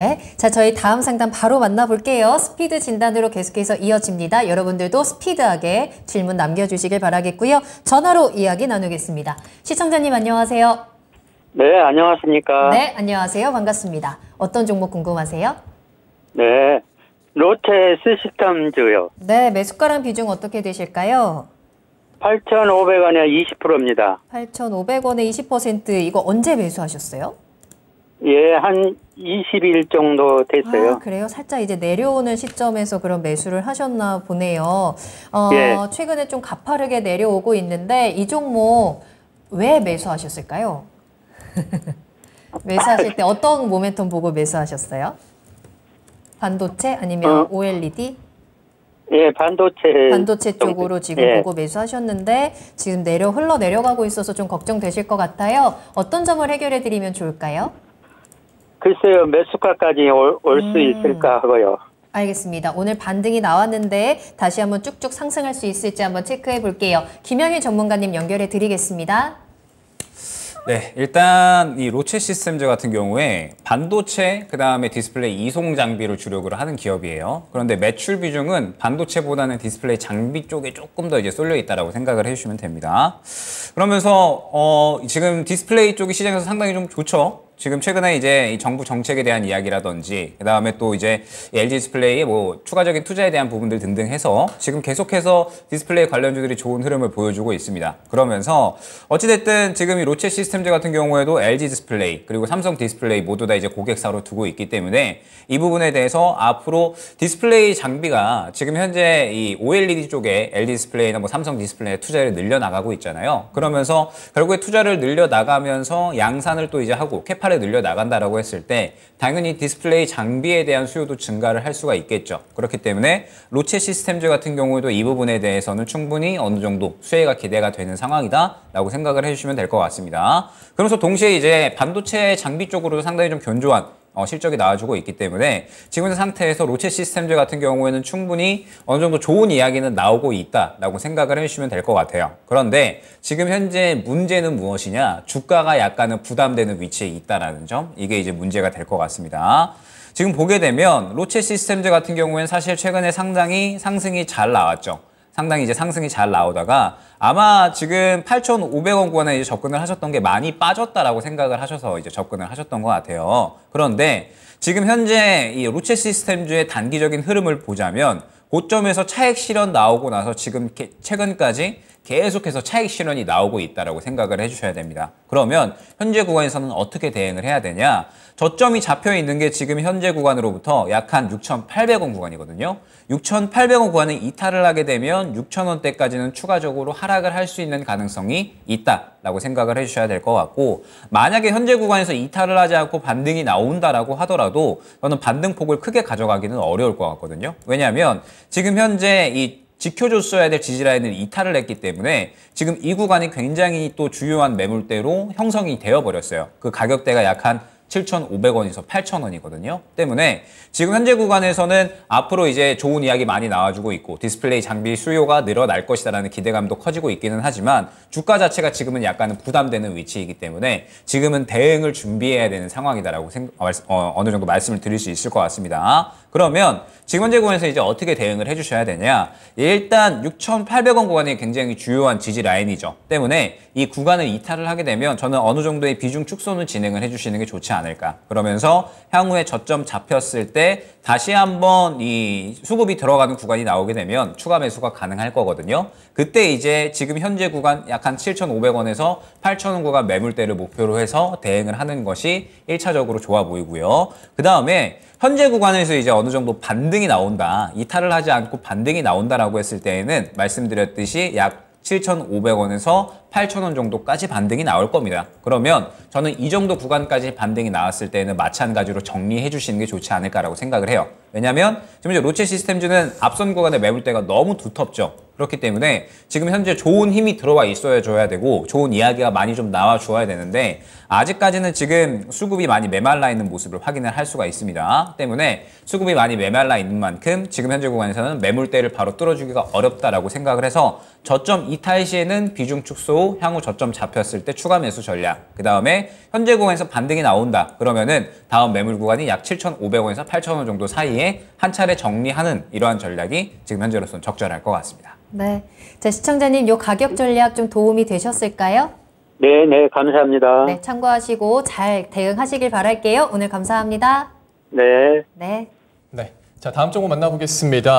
네. 자, 저희 다음 상담 바로 만나볼게요. 스피드 진단으로 계속해서 이어집니다. 여러분들도 스피드하게 질문 남겨주시길 바라겠고요. 전화로 이야기 나누겠습니다. 시청자님 안녕하세요. 네, 안녕하십니까. 네, 안녕하세요. 반갑습니다. 어떤 종목 궁금하세요? 네, 롯데 스시탐즈요. 네, 매수가랑 비중 어떻게 되실까요? 8,500원에 20%입니다. 8,500원에 20% 이거 언제 매수하셨어요? 예, 한 20일 정도 됐어요. 아, 그래요? 살짝 이제 내려오는 시점에서 그런 매수를 하셨나 보네요. 어, 예. 최근에 좀 가파르게 내려오고 있는데 이 종목 왜 매수하셨을까요? 매수하실 때 어떤 모멘텀 보고 매수하셨어요? 반도체 아니면 어? OLED? 예, 반도체. 반도체 쪽으로 지금 예. 보고 매수하셨는데 지금 내려 흘러 내려가고 있어서 좀 걱정되실 것 같아요. 어떤 점을 해결해 드리면 좋을까요? 글쎄요, 몇 수가까지 올수 음. 있을까 하고요. 알겠습니다. 오늘 반등이 나왔는데 다시 한번 쭉쭉 상승할 수 있을지 한번 체크해 볼게요. 김영일 전문가님 연결해 드리겠습니다. 네, 일단 이 로체 시스템즈 같은 경우에 반도체, 그 다음에 디스플레이 이송 장비를 주력으로 하는 기업이에요. 그런데 매출 비중은 반도체보다는 디스플레이 장비 쪽에 조금 더 이제 쏠려 있다라고 생각을 해주시면 됩니다. 그러면서 어, 지금 디스플레이 쪽이 시장에서 상당히 좀 좋죠. 지금 최근에 이제 정부 정책에 대한 이야기라든지 그 다음에 또 이제 LG 디스플레이의 뭐 추가적인 투자에 대한 부분들 등등 해서 지금 계속해서 디스플레이 관련주들이 좋은 흐름을 보여주고 있습니다. 그러면서 어찌됐든 지금 이 로체 시스템즈 같은 경우에도 LG 디스플레이 그리고 삼성 디스플레이 모두 다 이제 고객사로 두고 있기 때문에 이 부분에 대해서 앞으로 디스플레이 장비가 지금 현재 이 OLED 쪽에 LG 디스플레이나 뭐 삼성 디스플레이에 투자를 늘려 나가고 있잖아요. 그러면서 결국에 투자를 늘려 나가면서 양산을 또 이제 하고 캐파 18에 늘려 나간다라고 했을 때 당연히 디스플레이 장비에 대한 수요도 증가를 할 수가 있겠죠. 그렇기 때문에 로체 시스템즈 같은 경우에도 이 부분에 대해서는 충분히 어느 정도 수혜가 기대가 되는 상황이다라고 생각을 해주시면 될 것 같습니다. 그러면서 동시에 이제 반도체 장비 쪽으로도 상당히 좀 견조한 어, 실적이 나와주고 있기 때문에 지금 상태에서 로체 시스템즈 같은 경우에는 충분히 어느 정도 좋은 이야기는 나오고 있다라고 생각을 해주시면 될 것 같아요. 그런데 지금 현재 문제는 무엇이냐? 주가가 약간은 부담되는 위치에 있다라는 점 이게 이제 문제가 될 것 같습니다. 지금 보게 되면 로체 시스템즈 같은 경우에는 사실 최근에 상당히 상승이 잘 나왔죠. 상당히 이제 상승이 잘 나오다가 아마 지금 8,500원 권에 이제 접근을 하셨던 게 많이 빠졌다라고 생각을 하셔서 이제 접근을 하셨던 것 같아요. 그런데 지금 현재 이 로체 시스템주의 단기적인 흐름을 보자면 고점에서 차익 실현 나오고 나서 지금 최근까지 계속해서 차익 실현이 나오고 있다고 생각을 해주셔야 됩니다. 그러면 현재 구간에서는 어떻게 대응을 해야 되냐? 저점이 잡혀 있는 게 지금 현재 구간으로부터 약한 6,800원 구간이거든요. 6,800원 구간을 이탈을 하게 되면 6,000원대까지는 추가적으로 하락을 할 수 있는 가능성이 있다. 라고 생각을 해주셔야 될 것 같고 만약에 현재 구간에서 이탈을 하지 않고 반등이 나온다라고 하더라도 저는 반등폭을 크게 가져가기는 어려울 것 같거든요. 왜냐하면 지금 현재 이 지켜줬어야 될 지지라인을 이탈을 했기 때문에 지금 이 구간이 굉장히 또주요한 매물대로 형성이 되어버렸어요. 그 가격대가 약한 7,500원에서 8,000원이거든요. 때문에 지금 현재 구간에서는 앞으로 이제 좋은 이야기 많이 나와주고 있고 디스플레이 장비 수요가 늘어날 것이다라는 기대감도 커지고 있기는 하지만 주가 자체가 지금은 약간은 부담되는 위치이기 때문에 지금은 대응을 준비해야 되는 상황이다라고 생각, 어, 어 어느 정도 말씀을 드릴 수 있을 것 같습니다. 그러면 지금 현재 구간에서 이제 어떻게 대응을 해주셔야 되냐? 일단 6,800원 구간이 굉장히 주요한 지지 라인이죠. 때문에 이 구간을 이탈을 하게 되면 저는 어느 정도의 비중 축소는 진행을 해주시는 게 좋지 않 않을까. 그러면서 향후에 저점 잡혔을 때 다시 한번 이 수급이 들어가는 구간이 나오게 되면 추가 매수가 가능할 거거든요. 그때 이제 지금 현재 구간 약 한 7,500원에서 8,000원 구간 매물대를 목표로 해서 대응을 하는 것이 1차적으로 좋아 보이고요. 그 다음에 현재 구간에서 이제 어느 정도 반등이 나온다. 이탈을 하지 않고 반등이 나온다라고 했을 때에는 말씀드렸듯이 약 7,500원에서 8,000원 정도까지 반등이 나올 겁니다. 그러면 저는 이 정도 구간까지 반등이 나왔을 때는 마찬가지로 정리해 주시는 게 좋지 않을까라고 생각을 해요. 왜냐하면 지금 이제 로체 시스템즈는 앞선 구간에 매물대가 너무 두텁죠. 그렇기 때문에 지금 현재 좋은 힘이 들어와 있어야 줘야 되고 좋은 이야기가 많이 좀 나와 줘야 되는데 아직까지는 지금 수급이 많이 메말라 있는 모습을 확인을 할 수가 있습니다. 때문에 수급이 많이 메말라 있는 만큼 지금 현재 구간에서는 매물대를 바로 뚫어주기가 어렵다라고 생각을 해서 저점 이탈 시에는 비중 축소, 향후 저점 잡혔을 때 추가 매수 전략. 그 다음에 현재 구간에서 반등이 나온다. 그러면은 다음 매물 구간이 약 7,500원에서 8,000원 정도 사이에 한 차례 정리하는 이러한 전략이 지금 현재로서는 적절할 것 같습니다. 네. 자, 시청자님, 요 가격 전략 좀 도움이 되셨을까요? 네, 네, 감사합니다. 네, 참고하시고 잘 대응하시길 바랄게요. 오늘 감사합니다. 네. 네. 네. 자, 다음 정보 만나보겠습니다.